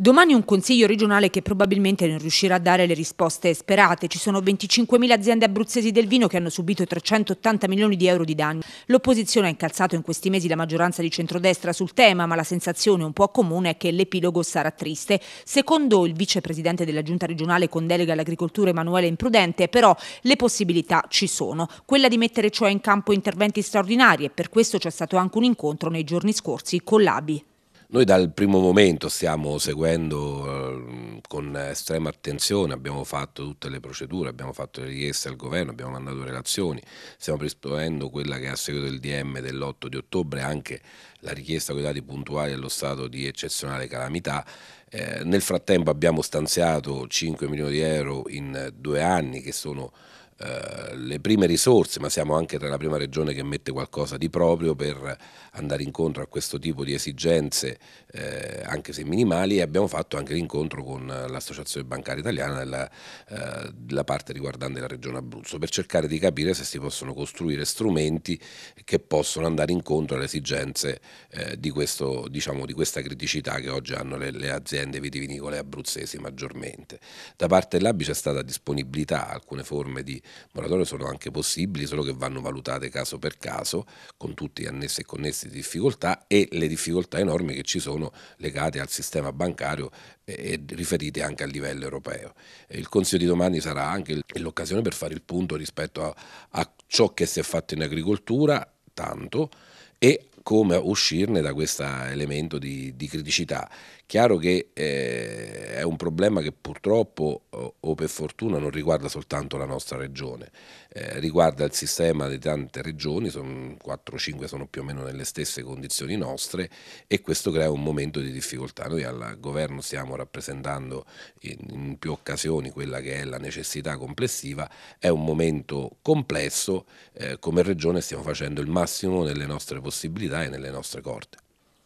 Domani un consiglio regionale che probabilmente non riuscirà a dare le risposte sperate. Ci sono 25.000 aziende abruzzesi del vino che hanno subito 380 milioni di euro di danni. L'opposizione ha incalzato in questi mesi la maggioranza di centrodestra sul tema, ma la sensazione un po' comune è che l'epilogo sarà triste. Secondo il vicepresidente della giunta regionale con delega all'agricoltura Emanuele Imprudente, però le possibilità ci sono. Quella di mettere cioè in campo interventi straordinari e per questo c'è stato anche un incontro nei giorni scorsi con l'ABI. Noi dal primo momento stiamo seguendo eh, con estrema attenzione, abbiamo fatto tutte le procedure, abbiamo fatto le richieste al governo, abbiamo mandato relazioni, stiamo predisponendo quella che ha seguito il DM dell'8 di ottobre, anche la richiesta con i dati puntuali allo stato di eccezionale calamità. Eh, nel frattempo abbiamo stanziato 5 milioni di euro in eh, due anni che sono eh, le prime risorse, ma siamo anche tra la prima regione che mette qualcosa di proprio per andare incontro a questo tipo di esigenze, eh, anche se minimali, e abbiamo fatto anche l'incontro con l'Associazione Bancaria Italiana della, eh, parte riguardante la regione Abruzzo, per cercare di capire se si possono costruire strumenti che possono andare incontro alle esigenze eh, di, questo, diciamo, di, questa criticità che oggi hanno le, le aziende vitivinicole abruzzesi maggiormente. Da parte dell'ABI c'è stata disponibilità a alcune forme di moratorie sono anche possibili, solo che vanno valutate caso per caso, con tutti gli annessi e connessi di difficoltà e le difficoltà enormi che ci sono legate al sistema bancario e riferite anche a livello europeo. Il Consiglio di domani sarà anche l'occasione per fare il punto rispetto a, a ciò che si è fatto in agricoltura, tanto, e come uscirne da questo elemento di, di, criticità. Chiaro che eh, è un problema che purtroppo o, o, per fortuna non riguarda soltanto la nostra regione, eh, riguarda il sistema di tante regioni, sono 4-5 sono più o meno nelle stesse condizioni nostre e questo crea un momento di difficoltà. Noi al governo stiamo rappresentando in, in più occasioni quella che è la necessità complessiva, è un momento complesso, eh, come regione stiamo facendo il massimo delle nostre possibilità società e nelle nostre corte.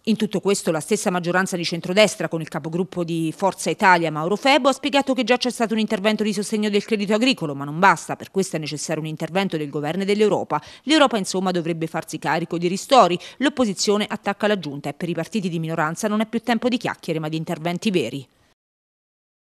In tutto questo la stessa maggioranza di centrodestra con il capogruppo di Forza Italia Mauro Febo ha spiegato che già c'è stato un intervento di sostegno del credito agricolo, ma non basta, per questo è necessario un intervento del governo e dell'Europa. L'Europa insomma dovrebbe farsi carico di ristori, l'opposizione attacca la giunta e per i partiti di minoranza non è più tempo di chiacchiere ma di interventi veri.